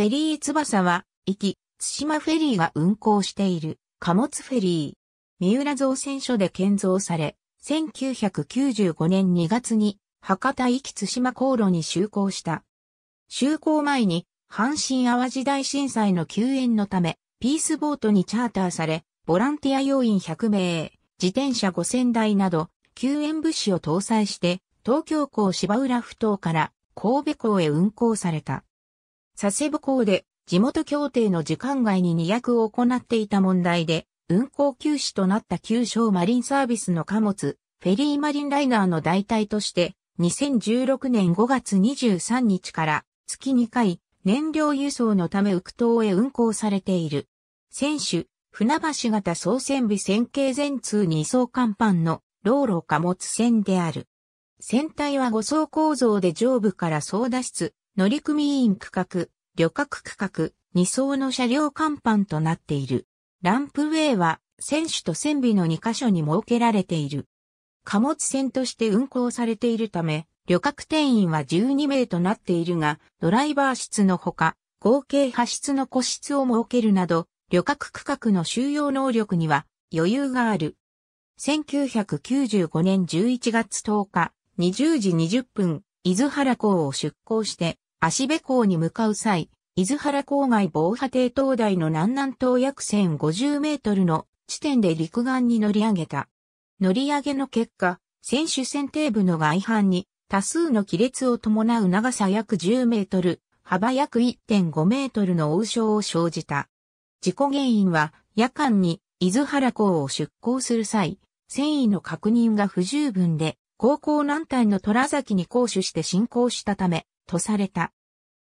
フェリー翼は、行き、津島フェリーが運航している貨物フェリー。三浦造船所で建造され、1995年2月に博多行き津島航路に就航した。就航前に阪神淡路大震災の救援のため、ピースボートにチャーターされ、ボランティア要員100名、自転車5000台など、救援物資を搭載して、東京港芝浦埠頭から神戸港へ運航された。佐世保港で地元協定の時間外に2役を行っていた問題で、運航休止となった旧省マリンサービスの貨物、フェリーマリンライナーの代替として、2016年5月23日から月2回燃料輸送のためウク島へ運航されている。船首、船橋型総船尾線形全通2層甲板の老路貨物船である。船体は5層構造で上部から操舵室、乗組員区画、旅客区画、2層の車両甲板となっている。ランプウェイは、船首と船尾の2カ所に設けられている。貨物船として運行されているため、旅客定員は12名となっているが、ドライバー室のほか、合計8室の個室を設けるなど、旅客区画の収容能力には余裕がある。1995年11月10日、20時20分、伊豆原港を出港して、足部港に向かう際、伊豆原郊外防波堤灯台の南南東約1050メートルの地点で陸岸に乗り上げた。乗り上げの結果、選手選定部の外反に多数の亀裂を伴う長さ約10メートル、幅約1.5メートルの応将を生じた。事故原因は夜間に伊豆原港を出港する際、船維の確認が不十分で、航行南端の虎崎に行使して進行したため、とされた。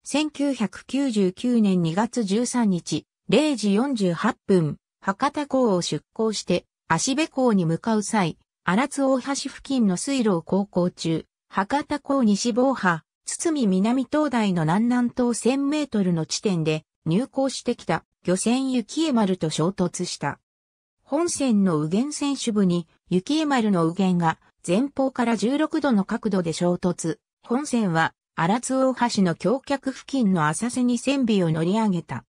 1999年2月13日、0時48分、博多港を出港して、足部港に向かう際、荒津大橋付近の水路を航行中、博多港西防波、堤南東大の南南東1000メートルの地点で入港してきた漁船雪江丸と衝突した。本船の右舷船首部に雪江丸の右舷が前方から16度の角度で衝突。本船は荒津大橋の橋脚付近の浅瀬に船尾を乗り上げた。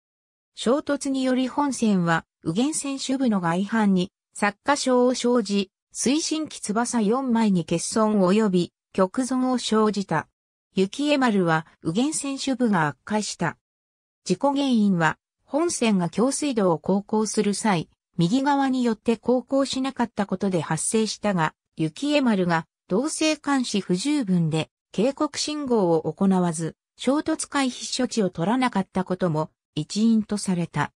衝突により本船は、右舷船主部の外反に、作家賞を生じ、推進機翼4枚に欠損及び、極損を生じた。雪江丸は、右舷船主部が悪化した。事故原因は、本船が強水道を航行する際、右側によって航行しなかったことで発生したが、雪江丸が、同性監視不十分で、警告信号を行わず、衝突回避処置を取らなかったことも一因とされた。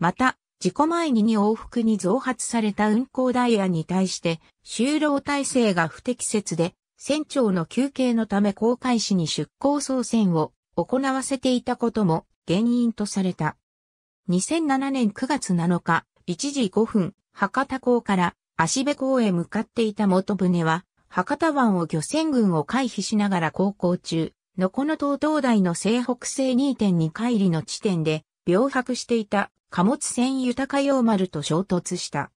また、事故前に2往復に増発された運行ダイヤに対して、就労体制が不適切で、船長の休憩のため航海士に出航操船を行わせていたことも原因とされた。2007年9月7日、1時5分、博多港から足部港へ向かっていた元船は、博多湾を漁船群を回避しながら航行中、のこの東東大の西北西2.2海里の地点で、病白していた貨物船豊洋丸と衝突した。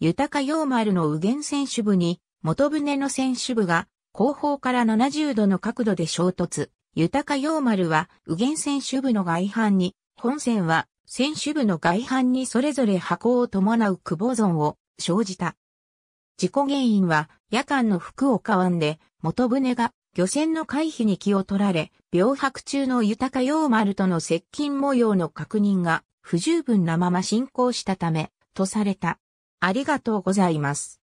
豊洋丸の右舷船首部に、元船の船首部が、後方から70度の角度で衝突。豊洋丸は右舷船首部の外反に、本船は船首部の外反にそれぞれ箱を伴う久保損を生じた。事故原因は夜間の服をかわんで、元船が漁船の回避に気を取られ、病白中の豊か陽丸との接近模様の確認が不十分なまま進行したため、とされた。ありがとうございます。